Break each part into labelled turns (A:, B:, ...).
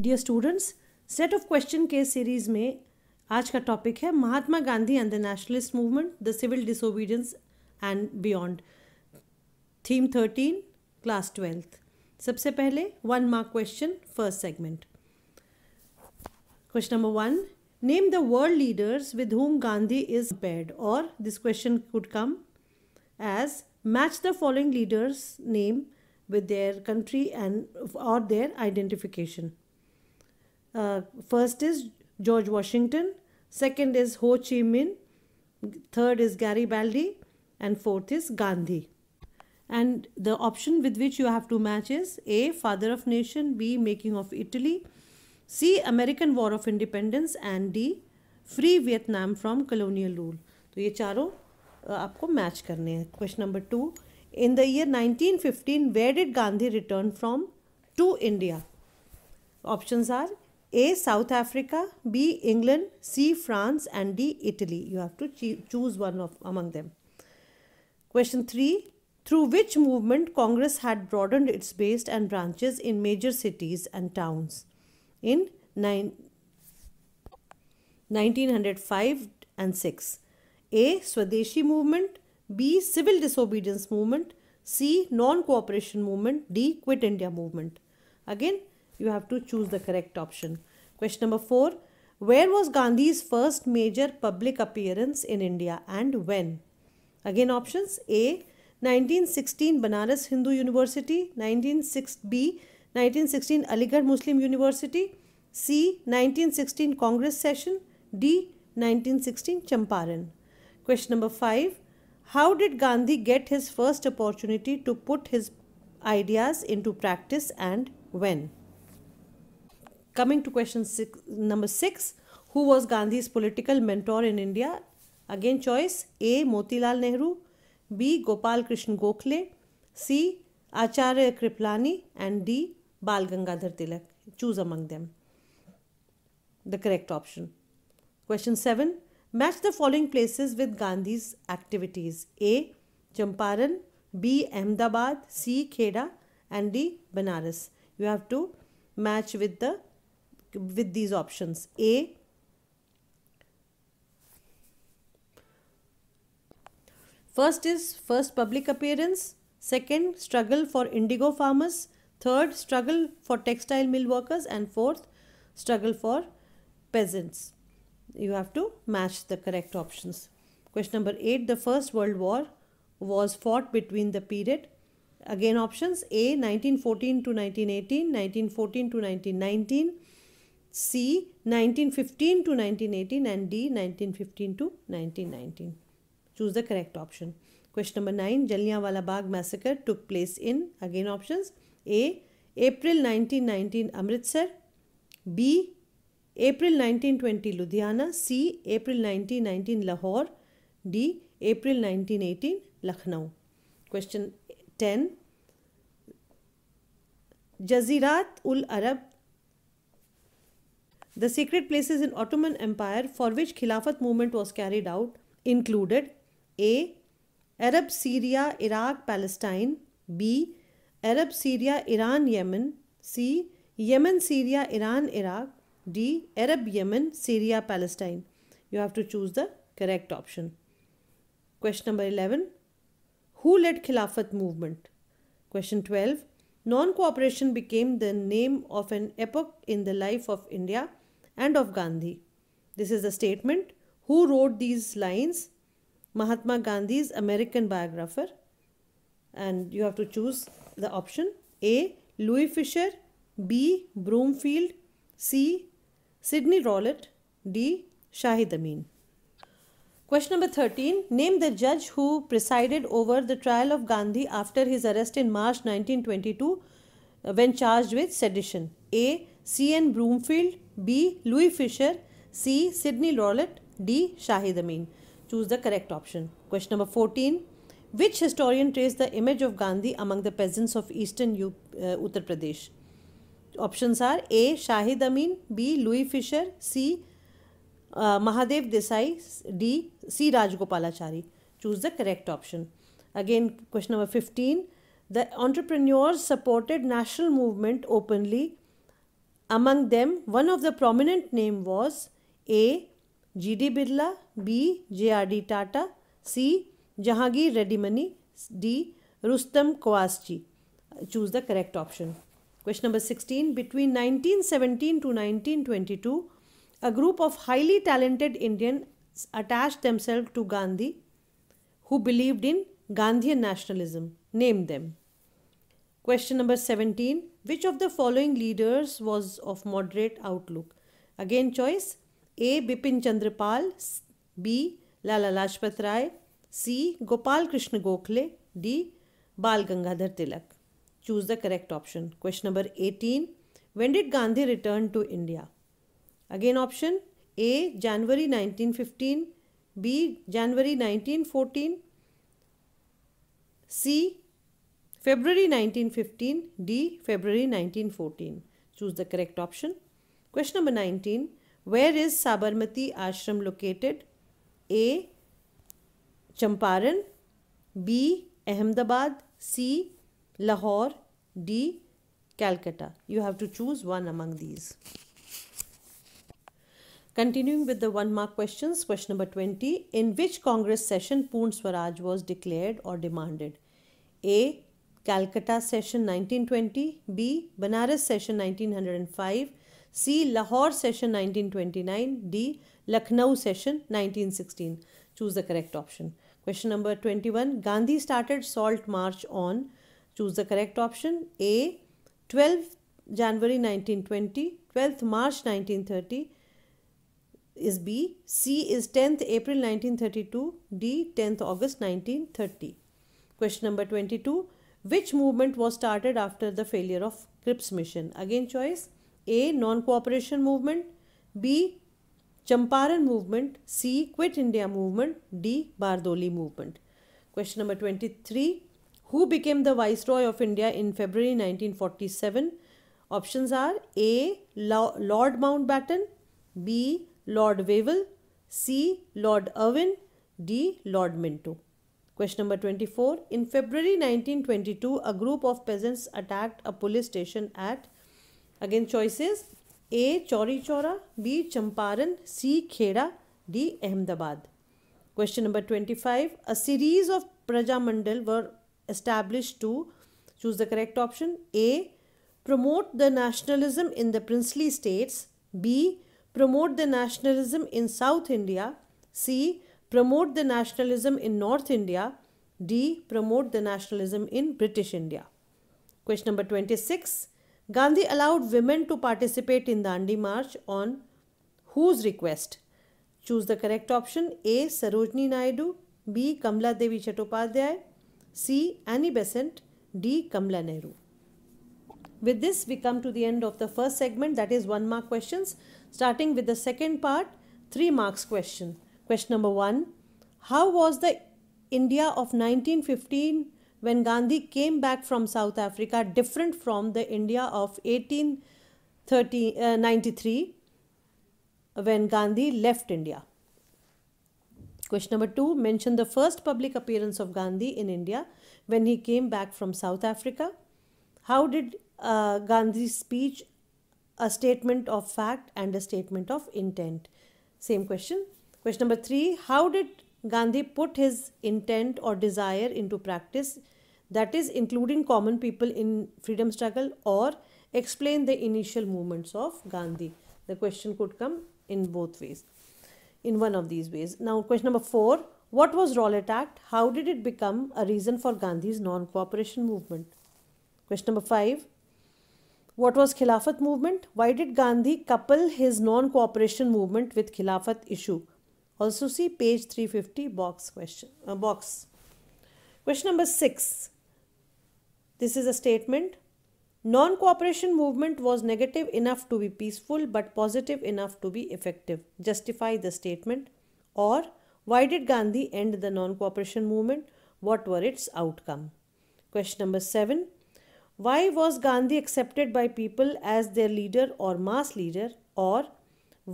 A: Dear students set of question के series में आज का टॉपिक है Mahatma Gandhi and the nationalist movement the civil disobedience and beyond theme thirteen class twelfth सबसे पहले one mark question first segment question number one name the world leaders with whom Gandhi is paired और this question could come as match the following leaders name with their country and और their identification uh, first is George Washington, second is Ho Chi Minh, third is Garibaldi, and fourth is Gandhi. And the option with which you have to match is A. Father of Nation, B. Making of Italy, C. American War of Independence, and D. Free Vietnam from Colonial Rule. So these four, आपको match करने हैं question number two in the year 1915 where did Gandhi return from to India options are a. South Africa, B. England, C. France and D. Italy. You have to choose one of among them. Question 3. Through which movement Congress had broadened its base and branches in major cities and towns? In 1905 and 6. A. Swadeshi movement, B. Civil disobedience movement, C. Non-cooperation movement, D. Quit India movement. Again, you have to choose the correct option. Question number 4. Where was Gandhi's first major public appearance in India and when? Again options A. 1916 Banaras Hindu University, nineteen six B. 1916 Aligarh Muslim University, C. 1916 Congress session, D. 1916 Champaran. Question number 5. How did Gandhi get his first opportunity to put his ideas into practice and when? Coming to question six, number 6, who was Gandhi's political mentor in India? Again choice A. Motilal Nehru, B. Gopal Krishna Gokhale, C. Acharya Kriplani and D. Bal Gangadhar Tilak. Choose among them. The correct option. Question 7. Match the following places with Gandhi's activities. A. Champaran, B. Ahmedabad, C. Kheda and D. Banaras. You have to match with the with these options A, First is first public appearance, second struggle for indigo farmers, third struggle for textile mill workers and fourth struggle for peasants. You have to match the correct options. Question number 8 the first world war was fought between the period again options A 1914 to 1918, 1914 to 1919, C 1915 to 1918 and D 1915 to 1919. Choose the correct option. Question number 9 Jallianwala Bagh massacre took place in again options A April 1919 Amritsar B April 1920 Ludhiana C April 1919 Lahore D April 1918 Lucknow. Question 10 Jazirat ul Arab The sacred places in Ottoman Empire for which Khilafat movement was carried out included A. Arab Syria, Iraq, Palestine B. Arab Syria, Iran, Yemen C. Yemen, Syria, Iran, Iraq D. Arab Yemen, Syria, Palestine You have to choose the correct option. Question number 11. Who led Khilafat movement? Question 12. Non-cooperation became the name of an epoch in the life of India and of Gandhi. This is the statement. Who wrote these lines? Mahatma Gandhi's American biographer. And you have to choose the option A. Louis Fisher, B. Broomfield, C. Sidney Rowlett, D. Shahid Amin. Question number 13. Name the judge who presided over the trial of Gandhi after his arrest in March 1922 uh, when charged with sedition. A. C N Broomfield B Louis Fischer C Sidney Rowlatt D Shahid Amin choose the correct option question number fourteen which historian trace the image of Gandhi among the peasants of eastern U Uttar Pradesh options are A Shahid Amin B Louis Fischer C Mahadev Desai D C Rajagopalachari choose the correct option again question number fifteen the entrepreneurs supported national movement openly Among them, one of the prominent name was A. G.D. Birla, B. J.R.D. Tata, C. Jahangir Reddy D. Rustam Kawaschi. Choose the correct option. Question number 16. Between 1917 to 1922, a group of highly talented Indians attached themselves to Gandhi who believed in Gandhian nationalism. Name them. Question number 17. Which of the following leaders was of moderate outlook? Again, choice A. Bipin Chandrapal, B. Lala Lajpat Rai, C. Gopal Krishna Gokhale, D. Bal Gangadhar Tilak. Choose the correct option. Question number 18. When did Gandhi return to India? Again, option A. January 1915, B. January 1914, C. February 1915, D. February 1914. Choose the correct option. Question number 19. Where is Sabarmati Ashram located? A. Champaran. B. Ahmedabad. C. Lahore. D. Calcutta. You have to choose one among these. Continuing with the one mark questions, question number 20. In which Congress session Poon Swaraj was declared or demanded? A. Calcutta session 1920, B. Banaras session 1905, C. Lahore session 1929, D. Lucknow session 1916. Choose the correct option. Question number 21. Gandhi started salt march on. Choose the correct option. A. 12th January 1920, 12th March 1930 is B. C is 10th April 1932, D 10th August 1930. Question number 22. Which movement was started after the failure of Cripp's mission? Again, choice A. Non cooperation movement, B. Champaran movement, C. Quit India movement, D. Bardoli movement. Question number 23 Who became the Viceroy of India in February 1947? Options are A. Lord Mountbatten, B. Lord Wavell, C. Lord Irwin, D. Lord Minto. Question number 24. In February 1922, a group of peasants attacked a police station at, again choices, A. Chauri Chora, B. Champaran, C. Kheda, D. Ahmedabad. Question number 25. A series of Prajamandal were established to, choose the correct option, A. Promote the nationalism in the princely states, B. Promote the nationalism in South India, C Promote the nationalism in North India. D. Promote the nationalism in British India. Question number 26. Gandhi allowed women to participate in the Andi March on whose request? Choose the correct option. A. Sarojini Naidu. B. Kamla Devi Chattopadhyay. C. Annie Besant. D. Kamla Nehru. With this, we come to the end of the first segment, that is one mark questions, starting with the second part, three marks question. Question number one How was the India of 1915 when Gandhi came back from South Africa different from the India of 1893 uh, when Gandhi left India? Question number two Mention the first public appearance of Gandhi in India when he came back from South Africa. How did uh, Gandhi's speech a statement of fact and a statement of intent? Same question. Question number three How did Gandhi put his intent or desire into practice? That is, including common people in freedom struggle or explain the initial movements of Gandhi. The question could come in both ways, in one of these ways. Now, question number four What was Rowlatt Act? How did it become a reason for Gandhi's non cooperation movement? Question number five what was Khilafat movement? Why did Gandhi couple his non-cooperation movement with Khilafat issue? Also see page 350 box question uh, box. Question number 6. This is a statement. Non-cooperation movement was negative enough to be peaceful but positive enough to be effective. Justify the statement. Or why did Gandhi end the non-cooperation movement? What were its outcome? Question number 7. Why was Gandhi accepted by people as their leader or mass leader or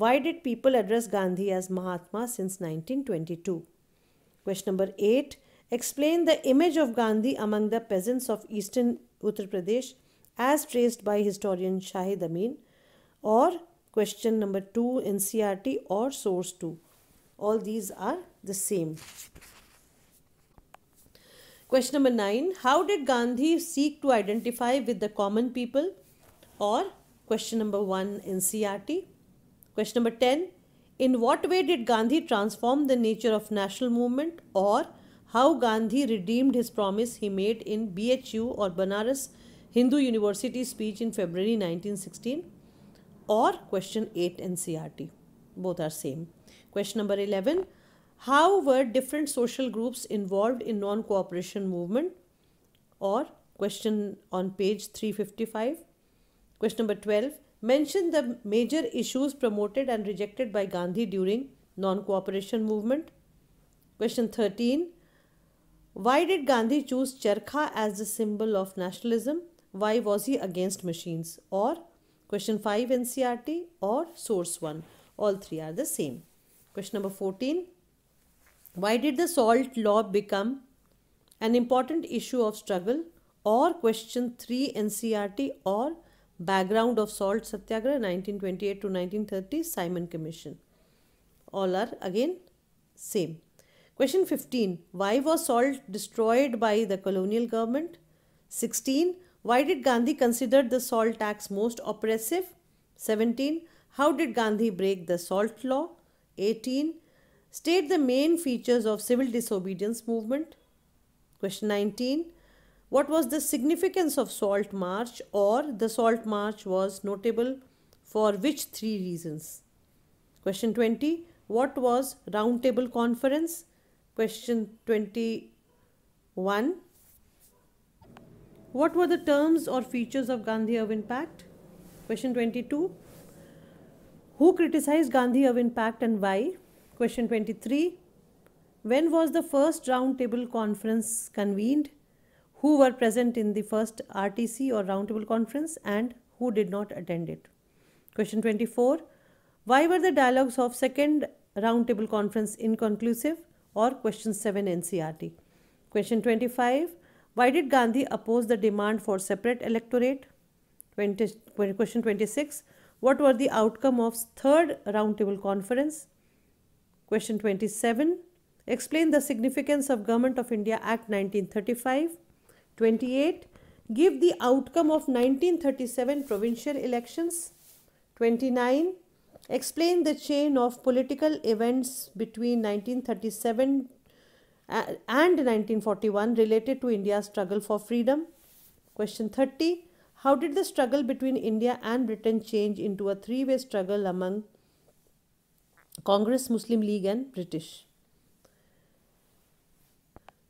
A: why did people address Gandhi as Mahatma since 1922? Question number 8. Explain the image of Gandhi among the peasants of eastern Uttar Pradesh as traced by historian Shahid Amin. Or question number 2 in CRT or source 2. All these are the same. Question number 9. How did Gandhi seek to identify with the common people? Or question number 1 in CRT. Question number 10. In what way did Gandhi transform the nature of national movement or how Gandhi redeemed his promise he made in BHU or Banaras Hindu University speech in February 1916 or question 8 C.R.T. Both are same. Question number 11. How were different social groups involved in non-cooperation movement or question on page 355. Question number 12. Mention the major issues promoted and rejected by Gandhi during non-cooperation movement. Question 13. Why did Gandhi choose charkha as the symbol of nationalism? Why was he against machines? Or question 5 NCRT or source 1? All three are the same. Question number 14. Why did the salt law become an important issue of struggle? Or question 3 NCRT or Background of Salt Satyagraha 1928 to 1930 Simon Commission. All are again same. Question 15. Why was salt destroyed by the colonial government? 16. Why did Gandhi consider the salt tax most oppressive? 17. How did Gandhi break the salt law? 18. State the main features of civil disobedience movement. Question 19. What was the significance of Salt March or the Salt March was notable for which three reasons? Question 20. What was Round Table Conference? Question 21. What were the terms or features of Gandhi-Irwin Pact? Question 22. Who criticized Gandhi-Irwin Pact and why? Question 23. When was the first round table conference convened? who were present in the first RTC or roundtable conference and who did not attend it. Question 24. Why were the dialogues of second roundtable conference inconclusive or question 7 NCRT? Question 25. Why did Gandhi oppose the demand for separate electorate? 20, question 26. What were the outcome of third roundtable conference? Question 27. Explain the significance of Government of India Act 1935. 28. Give the outcome of 1937 provincial elections. 29. Explain the chain of political events between 1937 and 1941 related to India's struggle for freedom. Question 30. How did the struggle between India and Britain change into a three way struggle among Congress, Muslim League, and British?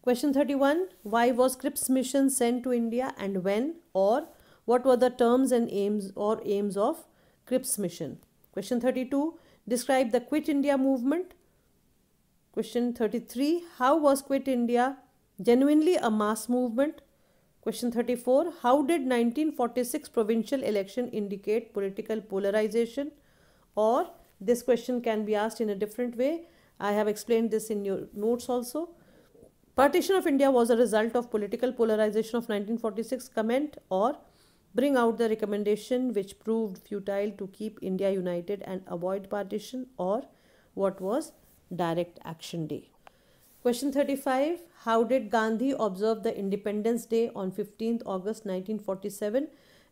A: Question 31. Why was Cripp's mission sent to India and when or what were the terms and aims or aims of Cripp's mission? Question 32. Describe the Quit India movement. Question 33. How was Quit India genuinely a mass movement? Question 34. How did 1946 provincial election indicate political polarization? Or this question can be asked in a different way. I have explained this in your notes also. Partition of India was a result of political polarization of 1946 comment or bring out the recommendation which proved futile to keep India united and avoid partition or what was direct action day. Question 35 How did Gandhi observe the Independence Day on 15th August 1947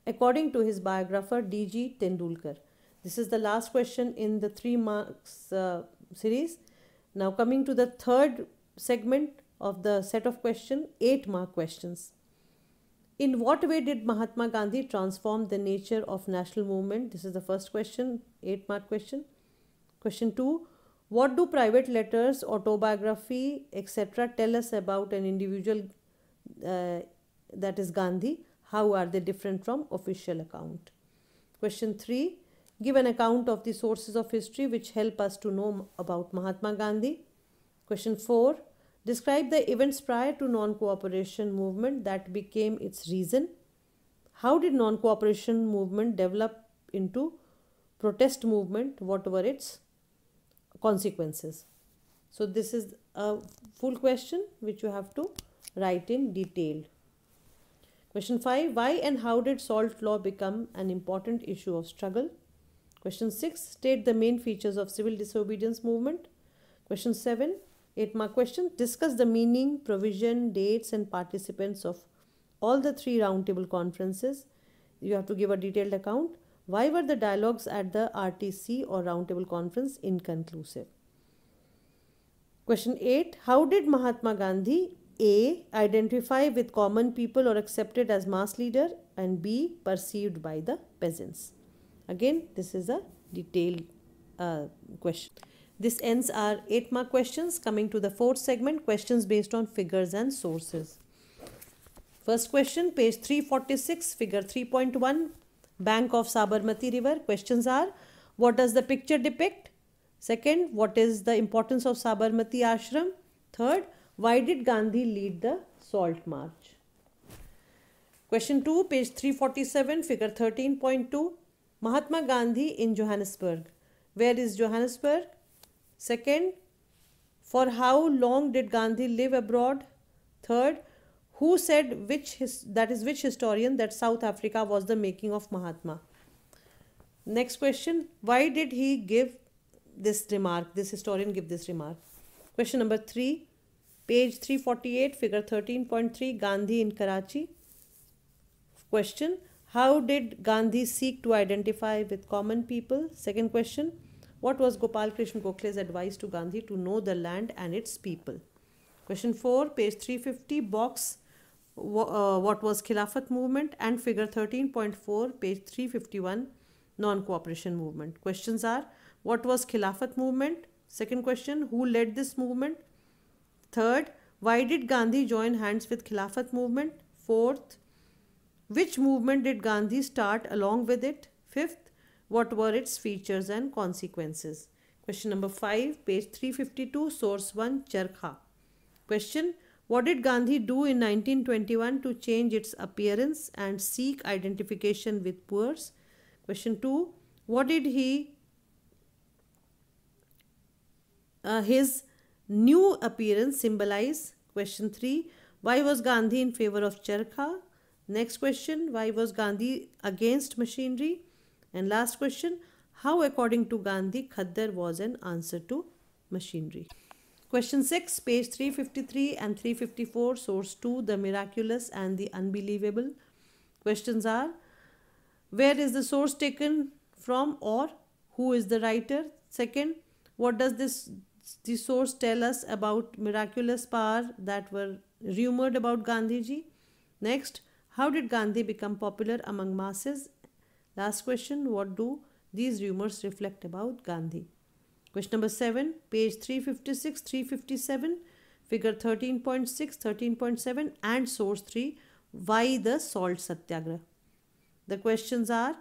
A: according to his biographer D.G. Tendulkar? This is the last question in the three marks uh, series. Now coming to the third segment of the set of question, 8 mark questions. In what way did Mahatma Gandhi transform the nature of national movement? This is the first question, 8 mark question. Question 2. What do private letters, autobiography, etc. tell us about an individual uh, that is Gandhi? How are they different from official account? Question 3. Give an account of the sources of history which help us to know about Mahatma Gandhi. Question 4. Describe the events prior to non-cooperation movement that became its reason. How did non-cooperation movement develop into protest movement? What were its consequences? So this is a full question which you have to write in detail. Question 5. Why and how did salt law become an important issue of struggle? Question 6. State the main features of civil disobedience movement. Question 7. 8 mark question discuss the meaning provision dates and participants of all the three roundtable conferences you have to give a detailed account why were the dialogues at the rtc or roundtable conference inconclusive question 8 how did mahatma gandhi a identify with common people or accepted as mass leader and b perceived by the peasants again this is a detailed uh, question this ends our 8 mark questions. Coming to the fourth segment, questions based on figures and sources. First question, page 346, figure 3.1, Bank of Sabarmati River. Questions are, what does the picture depict? Second, what is the importance of Sabarmati Ashram? Third, why did Gandhi lead the salt march? Question 2, page 347, figure 13.2, Mahatma Gandhi in Johannesburg. Where is Johannesburg? Second, for how long did Gandhi live abroad? Third, who said which his, that is which historian that South Africa was the making of Mahatma? Next question, why did he give this remark? This historian give this remark. Question number 3, page 348, figure 13.3, Gandhi in Karachi. Question, how did Gandhi seek to identify with common people? Second question, what was Gopal Krishna Gokhale's advice to Gandhi to know the land and its people? Question 4, page 350, box uh, what was Khilafat movement and figure 13.4, page 351, non-cooperation movement. Questions are, what was Khilafat movement? Second question, who led this movement? Third, why did Gandhi join hands with Khilafat movement? Fourth, which movement did Gandhi start along with it? Fifth, what were its features and consequences? Question number 5, page 352, source 1, Charkha. Question What did Gandhi do in 1921 to change its appearance and seek identification with poor?s Question 2 What did he, uh, his new appearance symbolize? Question 3 Why was Gandhi in favor of Charkha? Next question Why was Gandhi against machinery? And last question, how according to Gandhi, Khaddar was an answer to machinery? Question 6, page 353 and 354, source 2, the miraculous and the unbelievable. Questions are, where is the source taken from or who is the writer? Second, what does this the source tell us about miraculous power that were rumored about Gandhiji? Next, how did Gandhi become popular among masses Last question What do these rumors reflect about Gandhi? Question number 7, page 356, 357, figure 13.6, 13.7, and source 3 Why the Salt Satyagraha? The questions are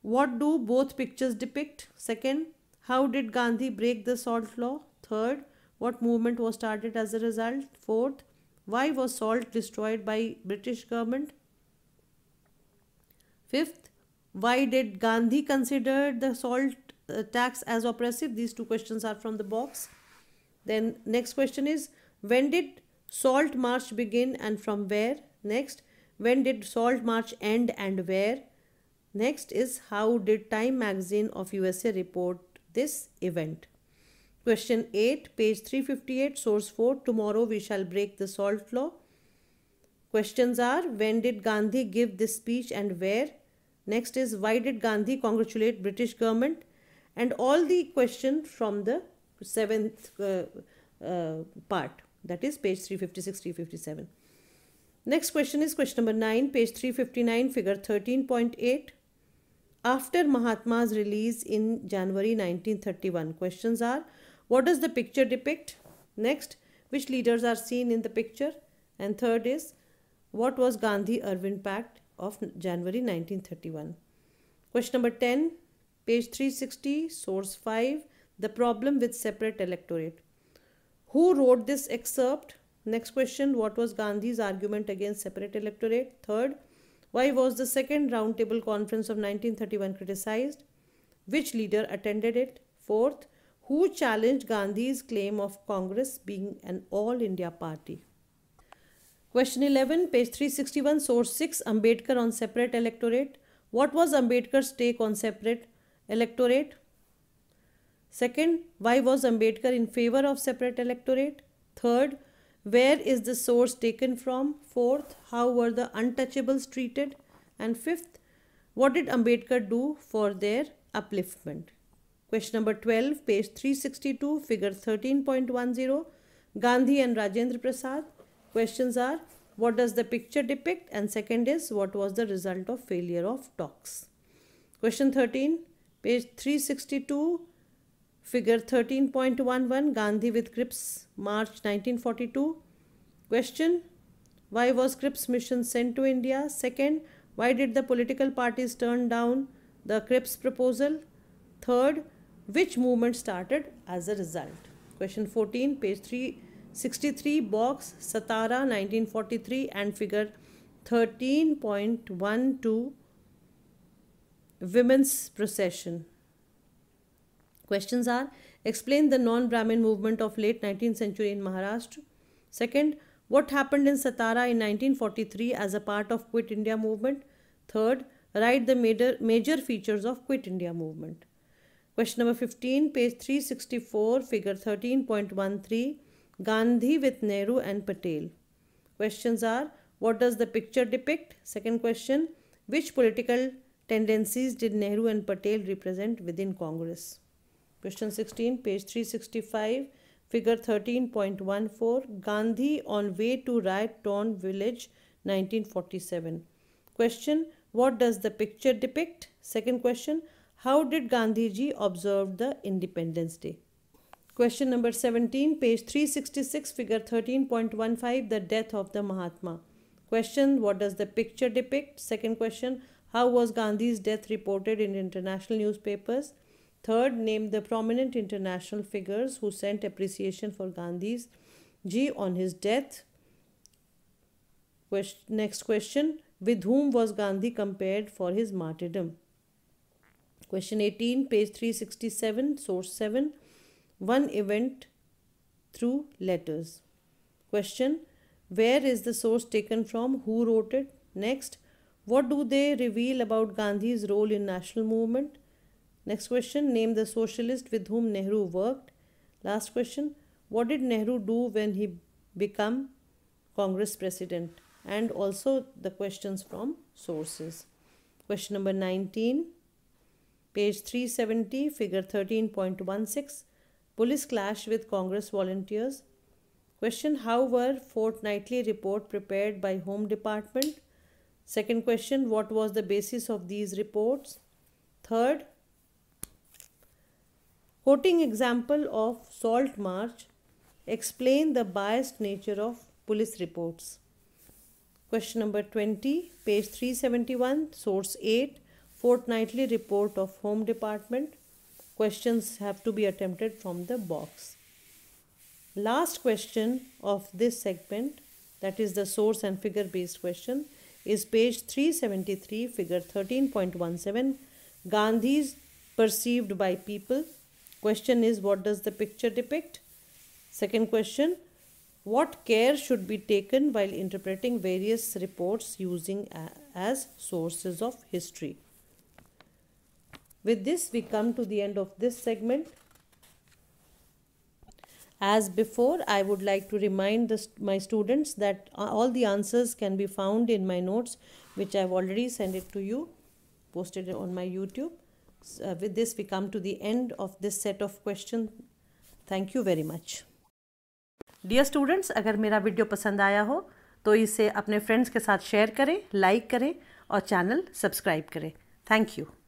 A: What do both pictures depict? Second, how did Gandhi break the salt law? Third, what movement was started as a result? Fourth, why was salt destroyed by British government? Fifth, why did Gandhi consider the salt uh, tax as oppressive? These two questions are from the box. Then next question is, when did salt march begin and from where? Next, when did salt march end and where? Next is, how did Time magazine of USA report this event? Question 8, page 358, source 4, tomorrow we shall break the salt law. Questions are, when did Gandhi give this speech and where? Next is why did Gandhi congratulate British government? And all the question from the seventh uh, uh, part that is page 356 357 next question is question number 9 page 359 figure 13.8 after mahatma's release in january 1931 questions are what does the picture depict next which leaders are seen in the picture and third is what was gandhi irwin pact of January 1931. Question number 10, page 360, source 5, the problem with separate electorate. Who wrote this excerpt? Next question, what was Gandhi's argument against separate electorate? Third, why was the second roundtable conference of 1931 criticized? Which leader attended it? Fourth, who challenged Gandhi's claim of Congress being an all India party? Question 11, page 361, source 6, Ambedkar on separate electorate. What was Ambedkar's take on separate electorate? Second, why was Ambedkar in favor of separate electorate? Third, where is the source taken from? Fourth, how were the untouchables treated? And fifth, what did Ambedkar do for their upliftment? Question number 12, page 362, figure 13.10, Gandhi and Rajendra Prasad. Questions are what does the picture depict and second is what was the result of failure of talks. Question 13 page 362 figure 13.11 Gandhi with Cripps March 1942. Question why was Cripps mission sent to India? Second why did the political parties turn down the Cripps proposal? Third which movement started as a result? Question 14 page 3 63 box Satara 1943 and figure 13.12 women's procession. Questions are explain the non Brahmin movement of late 19th century in Maharashtra. Second, what happened in Satara in 1943 as a part of Quit India movement? Third, write the major, major features of Quit India movement. Question number 15, page 364, figure 13.13. Gandhi with Nehru and Patel. Questions are What does the picture depict? Second question Which political tendencies did Nehru and Patel represent within Congress? Question 16, page 365, figure 13.14 Gandhi on way to Riot Village 1947. Question What does the picture depict? Second question How did Gandhiji observe the Independence Day? Question number 17, page 366, figure 13.15, the death of the Mahatma. Question, what does the picture depict? Second question, how was Gandhi's death reported in international newspapers? Third, name the prominent international figures who sent appreciation for Gandhi's G on his death. Question, next question, with whom was Gandhi compared for his martyrdom? Question 18, page 367, source 7 one event through letters. Question Where is the source taken from? Who wrote it? Next, what do they reveal about Gandhi's role in national movement? Next question, name the socialist with whom Nehru worked. Last question, what did Nehru do when he became Congress president? And also the questions from sources. Question number 19, page 370, figure 13.16. Police clash with Congress volunteers. Question How were fortnightly report prepared by Home Department? Second question What was the basis of these reports? Third, quoting example of Salt March, explain the biased nature of police reports. Question number 20, page 371, source 8, fortnightly report of Home Department questions have to be attempted from the box. Last question of this segment that is the source and figure based question is page 373 figure 13.17 Gandhi's perceived by people. Question is what does the picture depict? Second question what care should be taken while interpreting various reports using as sources of history? With this, we come to the end of this segment. As before, I would like to remind the, my students that uh, all the answers can be found in my notes, which I've already sent it to you, posted on my YouTube. So uh, with this, we come to the end of this set of questions. Thank you very much. dear students. अगर मेरा video पसंद आया हो तो इसे अपने friends के साथ शेयर करें लाइक करें और चैनल सब्सक्राइब Thank you.